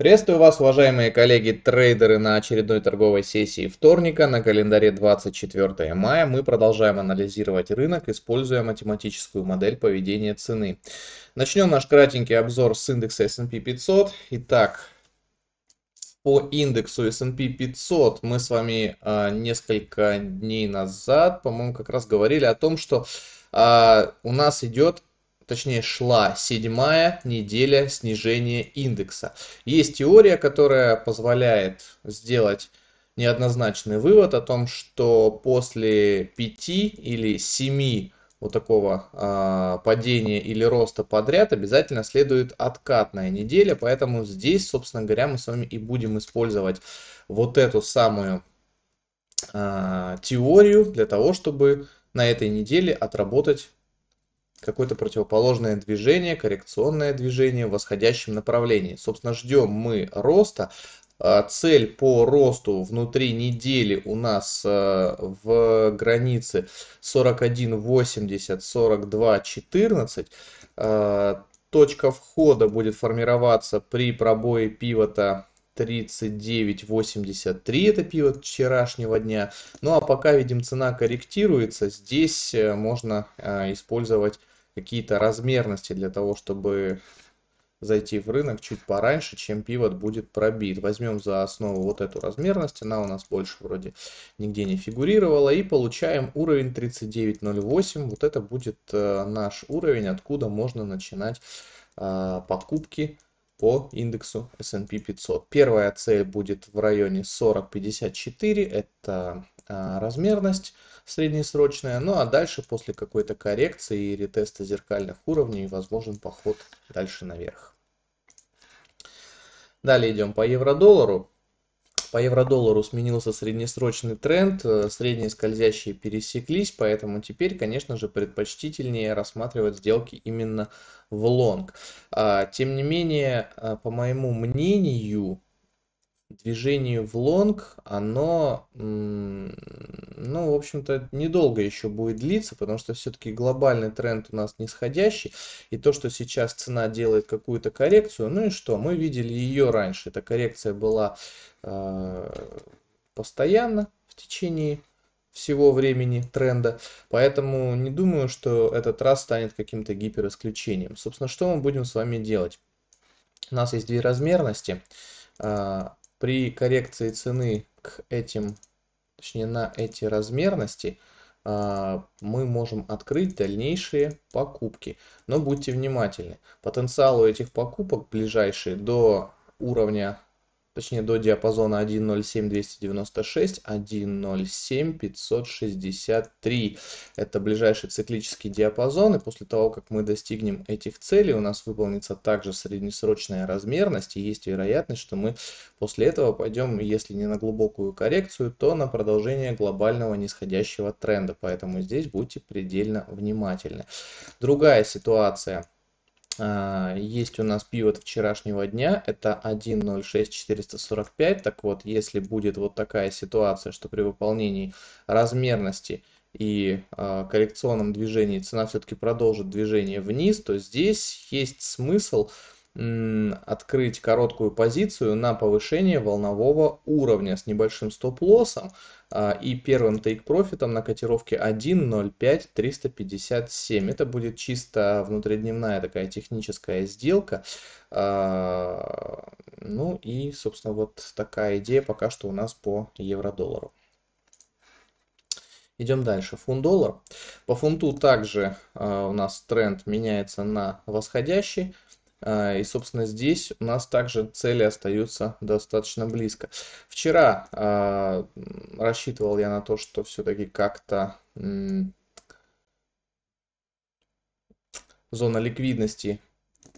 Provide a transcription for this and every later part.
Приветствую вас, уважаемые коллеги-трейдеры, на очередной торговой сессии вторника на календаре 24 мая. Мы продолжаем анализировать рынок, используя математическую модель поведения цены. Начнем наш кратенький обзор с индекса S&P 500. Итак, по индексу S&P 500 мы с вами э, несколько дней назад, по-моему, как раз говорили о том, что э, у нас идет точнее шла седьмая неделя снижения индекса. Есть теория, которая позволяет сделать неоднозначный вывод о том, что после пяти или семи вот такого э, падения или роста подряд обязательно следует откатная неделя, поэтому здесь, собственно говоря, мы с вами и будем использовать вот эту самую э, теорию для того, чтобы на этой неделе отработать какое-то противоположное движение, коррекционное движение в восходящем направлении. Собственно, ждем мы роста. А, цель по росту внутри недели у нас э, в границе 41.80, 42.14. А, точка входа будет формироваться при пробое пивота 39.83, это пивот вчерашнего дня. Ну а пока, видим, цена корректируется, здесь э, можно э, использовать какие-то размерности для того, чтобы зайти в рынок чуть пораньше, чем пивот будет пробит. Возьмем за основу вот эту размерность, она у нас больше вроде нигде не фигурировала, и получаем уровень 39.08, вот это будет э, наш уровень, откуда можно начинать э, покупки по индексу S&P 500. Первая цель будет в районе 40.54, это э, размерность среднесрочная. Ну а дальше после какой-то коррекции и ретеста зеркальных уровней возможен поход дальше наверх. Далее идем по евро-доллару. По евро-доллару сменился среднесрочный тренд, э, средние скользящие пересеклись, поэтому теперь, конечно же, предпочтительнее рассматривать сделки именно в лонг. А, тем не менее, э, по моему мнению, движению в лонг, оно, ну, в общем-то, недолго еще будет длиться, потому что все-таки глобальный тренд у нас нисходящий, и то, что сейчас цена делает какую-то коррекцию, ну и что, мы видели ее раньше, эта коррекция была э, постоянно в течение всего времени тренда, поэтому не думаю, что этот раз станет каким-то гиперисключением. Собственно, что мы будем с вами делать? У нас есть две размерности э, при коррекции цены к этим, точнее на эти размерности, а, мы можем открыть дальнейшие покупки. Но будьте внимательны, потенциал у этих покупок ближайшие до уровня точнее до диапазона 1.07-296, 1.07-563. Это ближайший циклический диапазон, и после того, как мы достигнем этих целей, у нас выполнится также среднесрочная размерность, и есть вероятность, что мы после этого пойдем, если не на глубокую коррекцию, то на продолжение глобального нисходящего тренда, поэтому здесь будьте предельно внимательны. Другая ситуация – а, есть у нас пивот вчерашнего дня, это 1.06445. Так вот, если будет вот такая ситуация, что при выполнении размерности и э, коррекционном движении цена все-таки продолжит движение вниз, то здесь есть смысл э, открыть короткую позицию на повышение волнового уровня с небольшим стоп-лоссом а, и первым тейк-профитом на котировке 1.05357. Это будет чисто внутридневная такая техническая сделка. А, ну и, собственно, вот такая идея пока что у нас по евро-доллару. Идем дальше. Фунт-доллар. По фунту также а, у нас тренд меняется на восходящий. А, и, собственно, здесь у нас также цели остаются достаточно близко. Вчера а, рассчитывал я на то, что все-таки как-то зона ликвидности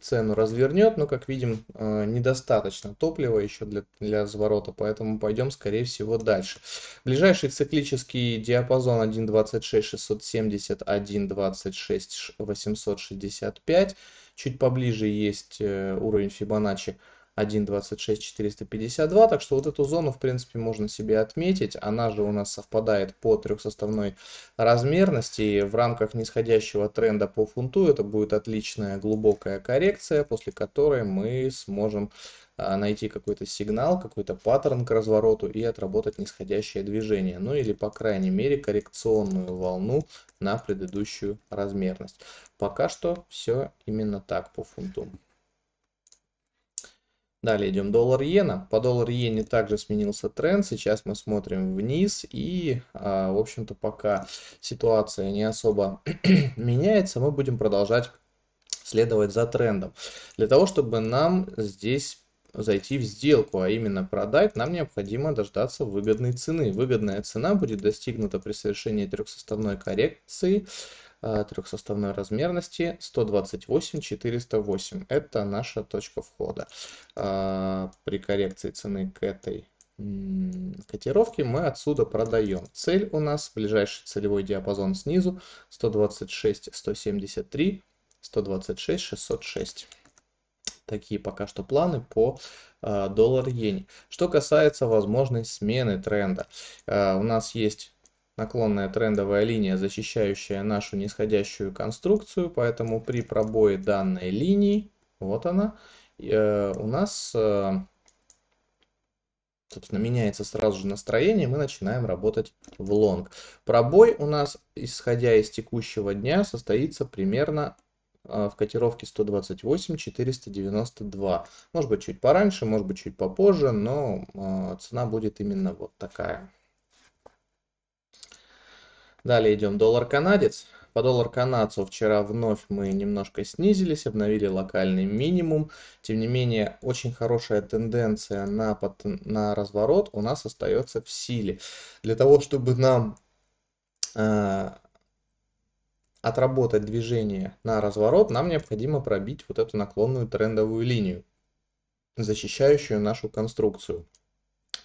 цену развернет, но, как видим, а, недостаточно топлива еще для, для разворота, поэтому пойдем, скорее всего, дальше. Ближайший циклический диапазон 126670-126865 чуть поближе есть э, уровень Фибоначчи. 1.26452, так что вот эту зону, в принципе, можно себе отметить. Она же у нас совпадает по трехсоставной размерности. В рамках нисходящего тренда по фунту это будет отличная глубокая коррекция, после которой мы сможем а, найти какой-то сигнал, какой-то паттерн к развороту и отработать нисходящее движение, ну или по крайней мере коррекционную волну на предыдущую размерность. Пока что все именно так по фунту. Далее идем доллар иена. По доллар иене также сменился тренд. Сейчас мы смотрим вниз. И, а, в общем-то, пока ситуация не особо меняется, мы будем продолжать следовать за трендом. Для того, чтобы нам здесь зайти в сделку, а именно продать, нам необходимо дождаться выгодной цены. Выгодная цена будет достигнута при совершении трехсоставной коррекции э, трехсоставной размерности 128 408 это наша точка входа э, при коррекции цены к этой котировки мы отсюда продаем. Цель у нас, ближайший целевой диапазон снизу, 126, 173, 126, 606 такие пока что планы по э, доллар-иене. Что касается возможной смены тренда. Э, у нас есть наклонная трендовая линия, защищающая нашу нисходящую конструкцию, поэтому при пробое данной линии, вот она, э, у нас собственно, меняется сразу же настроение, мы начинаем работать в лонг. Пробой у нас, исходя из текущего дня, состоится примерно а, в котировке 128 492. Может быть чуть пораньше, может быть чуть попозже, но а, цена будет именно вот такая. Далее идем доллар-канадец. По доллар канадцу вчера вновь мы немножко снизились, обновили локальный минимум. Тем не менее, очень хорошая тенденция на, под на разворот у нас остается в силе. Для того, чтобы нам а, отработать движение на разворот, нам необходимо пробить вот эту наклонную трендовую линию, защищающую нашу конструкцию.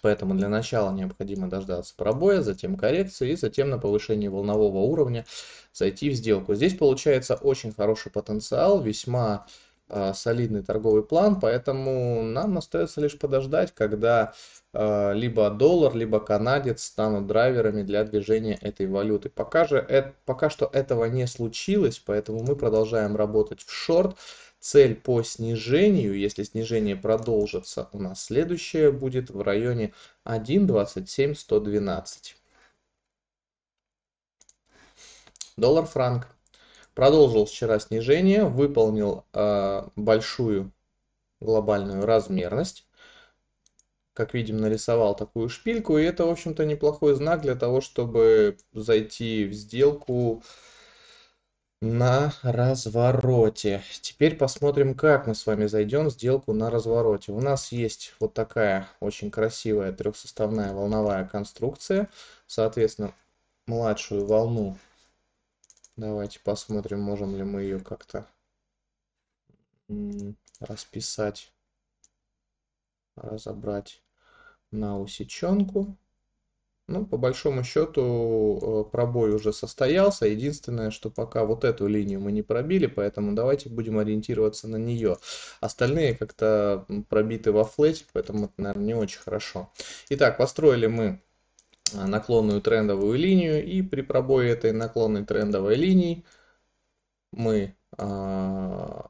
Поэтому для начала необходимо дождаться пробоя, затем коррекции и затем на повышении волнового уровня зайти в сделку. Здесь получается очень хороший потенциал, весьма э, Э, солидный торговый план, поэтому нам остается лишь подождать, когда э, либо доллар, либо канадец станут драйверами для движения этой валюты. Пока, же, пока что этого не случилось, поэтому мы продолжаем работать в шорт. Цель по снижению, если снижение продолжится, у нас следующее будет в районе 1.27112. Доллар-франк. Продолжил вчера снижение, выполнил э, большую глобальную размерность. Как видим, нарисовал такую шпильку, и это, в общем-то, неплохой знак для того, чтобы зайти в сделку на развороте. Теперь посмотрим, как мы с вами зайдем в сделку на развороте. У нас есть вот такая очень красивая трехсоставная волновая конструкция. Соответственно, младшую волну Давайте посмотрим, можем ли мы ее как-то расписать, разобрать на усеченку. Ну, по большому счету, э, пробой уже состоялся. Единственное, что пока вот эту линию мы не пробили, поэтому давайте будем ориентироваться на нее. Остальные как-то пробиты во флете, поэтому это, наверное, не очень хорошо. Итак, построили мы Э, наклонную трендовую линию и при пробое этой наклонной трендовой линии мы а,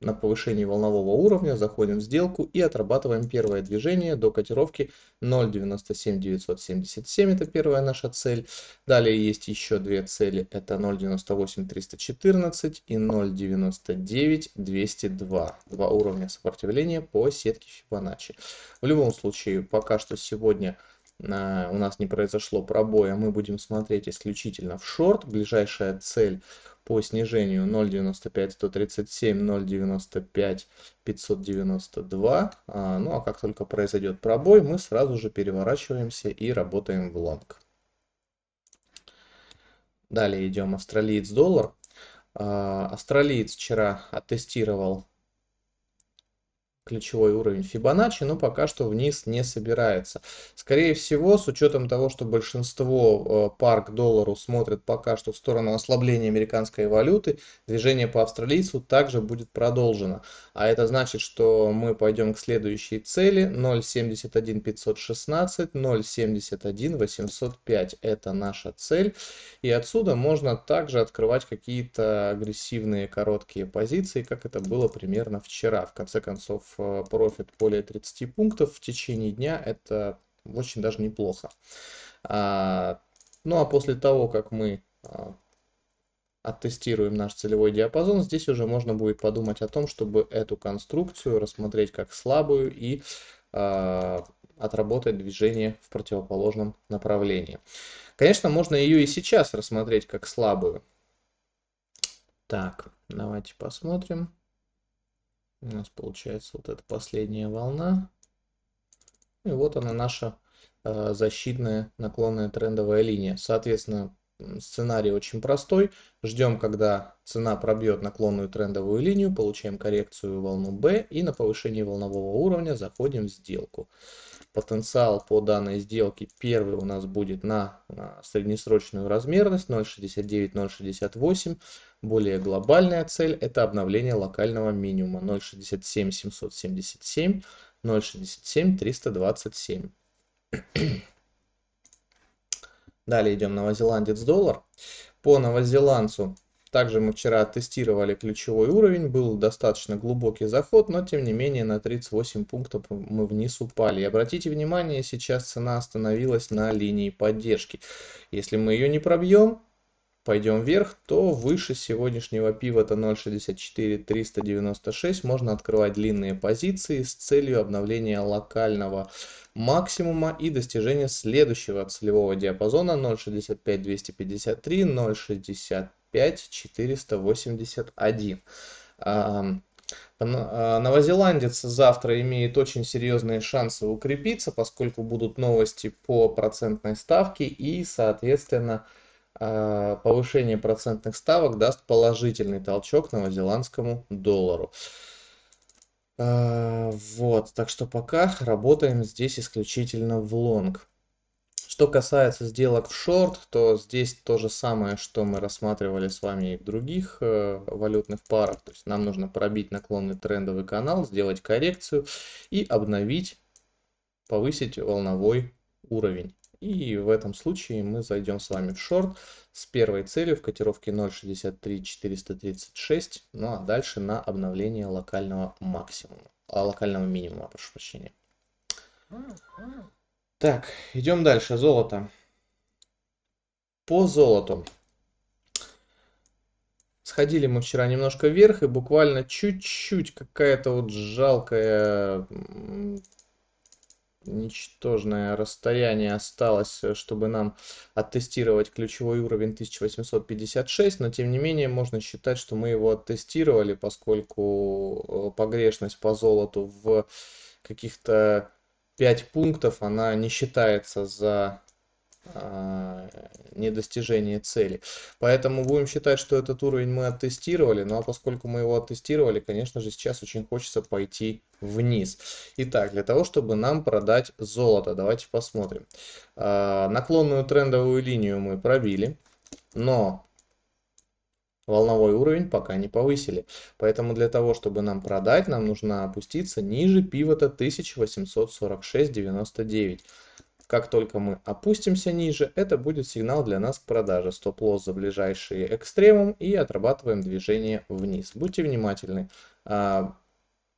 на повышении волнового уровня, заходим в сделку и отрабатываем первое движение до котировки 0.97977, это первая наша цель. Далее есть еще две цели, это 0.98314 и 0.99202, два уровня сопротивления по сетке Fibonacci. В любом случае, пока что сегодня у нас не произошло пробоя, мы будем смотреть исключительно в шорт. Ближайшая цель по снижению 0.95 137, 0.95 592. А, ну а как только произойдет пробой, мы сразу же переворачиваемся и работаем в лонг. Далее идем австралиец доллар. А, австралиец вчера оттестировал ключевой уровень Фибоначчи, но пока что вниз не собирается. Скорее всего, с учетом того, что большинство э, пар к доллару смотрит пока что в сторону ослабления американской валюты, движение по австралийцу также будет продолжено. А это значит, что мы пойдем к следующей цели 0.71516 0.71805 Это наша цель. И отсюда можно также открывать какие-то агрессивные короткие позиции, как это было примерно вчера. В конце концов, Э, профит более 30 пунктов в течение дня, это очень даже неплохо. А, ну а после того, как мы а, оттестируем наш целевой диапазон, здесь уже можно будет подумать о том, чтобы эту конструкцию рассмотреть как слабую и а, отработать движение в противоположном направлении. Конечно, можно ее и сейчас рассмотреть как слабую. Так, давайте посмотрим. У нас получается вот эта последняя волна. И вот она наша э, защитная наклонная трендовая линия. Соответственно, Сценарий очень простой. Ждем, когда цена пробьет наклонную трендовую линию, получаем коррекцию волну B и на повышении волнового уровня заходим в сделку. Потенциал по данной сделке первый у нас будет на, на среднесрочную размерность 0.69-0.68. Более глобальная цель это обновление локального минимума 0.67-777, 0.67-327. Далее идем новозеландец доллар. По новозеландцу также мы вчера тестировали ключевой уровень, был достаточно глубокий заход, но тем не менее на 38 пунктов мы вниз упали. И обратите внимание, сейчас цена остановилась на линии поддержки. Если мы ее не пробьем, пойдем вверх, то выше сегодняшнего пивота 0.64396 можно открывать длинные позиции с целью обновления локального максимума и достижения следующего целевого диапазона 0.65253, 0.65481. А, а, новозеландец завтра имеет очень серьезные шансы укрепиться, поскольку будут новости по процентной ставке и, соответственно, Э, повышение процентных ставок даст положительный толчок новозеландскому доллару. Э, вот, так что пока работаем здесь исключительно в лонг. Что касается сделок в шорт, то здесь то же самое, что мы рассматривали с вами и в других э, валютных парах. То есть нам нужно пробить наклонный трендовый канал, сделать коррекцию и обновить, повысить волновой уровень. И в этом случае мы зайдем с вами в шорт с первой целью в котировке 0.63436, ну а дальше на обновление локального максимума, а локального минимума, прошу прощения. Так, идем дальше, золото. По золоту. Сходили мы вчера немножко вверх, и буквально чуть-чуть какая-то вот жалкая ничтожное расстояние осталось, э, чтобы нам оттестировать ключевой уровень 1856, но тем не менее можно считать, что мы его оттестировали, поскольку э, погрешность по золоту в каких-то 5 пунктов, она не считается за Э, недостижение цели. Поэтому будем считать, что этот уровень мы оттестировали, ну а поскольку мы его оттестировали, конечно же, сейчас очень хочется пойти вниз. Итак, для того, чтобы нам продать золото, давайте посмотрим. Э, наклонную трендовую линию мы пробили, но волновой уровень пока не повысили. Поэтому для того, чтобы нам продать, нам нужно опуститься ниже пивота 1846.99. Как только мы опустимся ниже, это будет сигнал для нас к продаже. Стоп-лосс за ближайший экстремум и отрабатываем движение вниз. Будьте внимательны. А,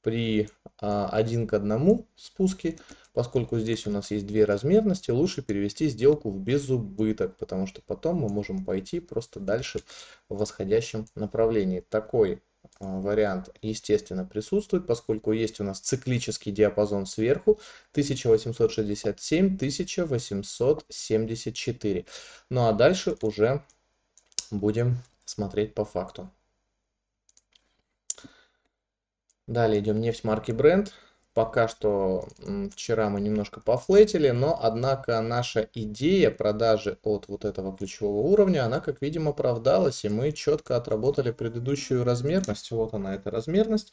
при а, один к одному спуске, поскольку здесь у нас есть две размерности, лучше перевести сделку в безубыток, потому что потом мы можем пойти просто дальше в восходящем направлении. Такой Э, вариант, естественно, присутствует, поскольку есть у нас циклический диапазон сверху 1867-1874. Ну а дальше уже будем смотреть по факту. Далее идем нефть марки Brent пока что вчера мы немножко пофлетили, но однако наша идея продажи от вот этого ключевого уровня, она как видим оправдалась, и мы четко отработали предыдущую размерность, вот она эта размерность.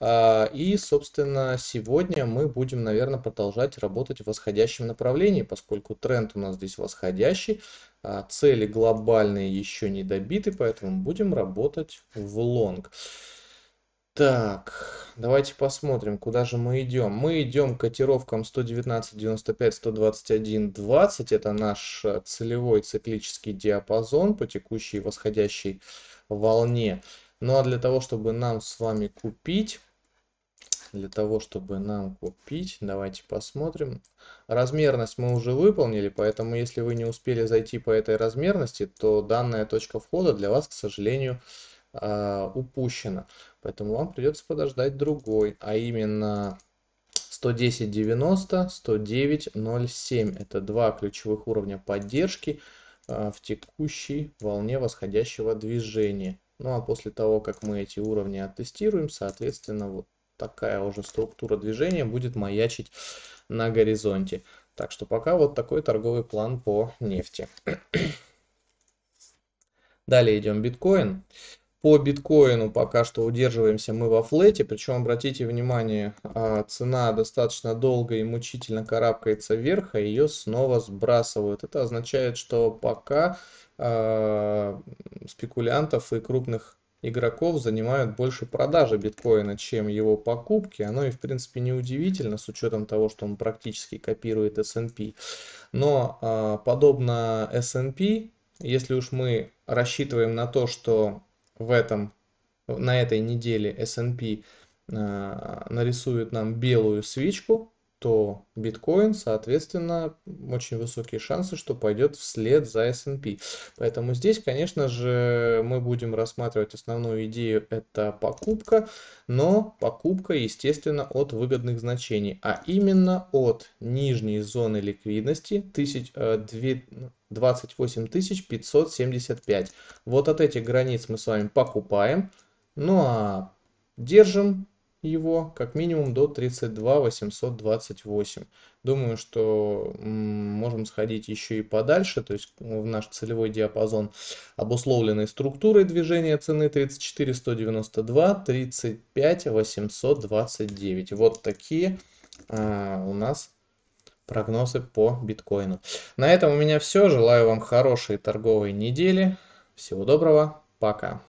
А, и, собственно, сегодня мы будем, наверное, продолжать работать в восходящем направлении, поскольку тренд у нас здесь восходящий, а, цели глобальные еще не добиты, поэтому будем работать в лонг. Так, давайте посмотрим, куда же мы идем. Мы идем к котировкам 119, 95, 121, 20. Это наш э, целевой циклический диапазон по текущей восходящей волне. Ну а для того, чтобы нам с вами купить, для того, чтобы нам купить, давайте посмотрим. Размерность мы уже выполнили, поэтому если вы не успели зайти по этой размерности, то данная точка входа для вас, к сожалению, не а, упущено. Поэтому вам придется подождать другой, а именно 110.90, 109.07. Это два ключевых уровня поддержки а, в текущей волне восходящего движения. Ну а после того, как мы эти уровни оттестируем, соответственно, вот такая уже структура движения будет маячить на горизонте. Так что пока вот такой торговый план по нефти. Далее идем биткоин. По биткоину пока что удерживаемся мы во флете, причем обратите внимание, а, цена достаточно долго и мучительно карабкается вверх, а ее снова сбрасывают. Это означает, что пока э, спекулянтов и крупных игроков занимают больше продажи биткоина, чем его покупки. Оно и в принципе не удивительно с учетом того, что он практически копирует S&P. Но э, подобно S&P, если уж мы рассчитываем на то, что в этом, на этой неделе S&P э, нарисует нам белую свечку, то биткоин, соответственно, очень высокие шансы, что пойдет вслед за S&P. Поэтому здесь, конечно же, мы будем рассматривать основную идею, это покупка, но покупка, естественно, от выгодных значений, а именно от нижней зоны ликвидности 28 575. Э, вот от этих границ мы с вами покупаем, ну а держим его как минимум до 32 828. Думаю, что можем сходить еще и подальше, то есть э, в наш целевой диапазон, обусловленный структурой движения цены 34 192, 35 829. Вот такие а, у нас прогнозы по биткоину. На этом у меня все. Желаю вам хорошей торговой недели. Всего доброго. Пока.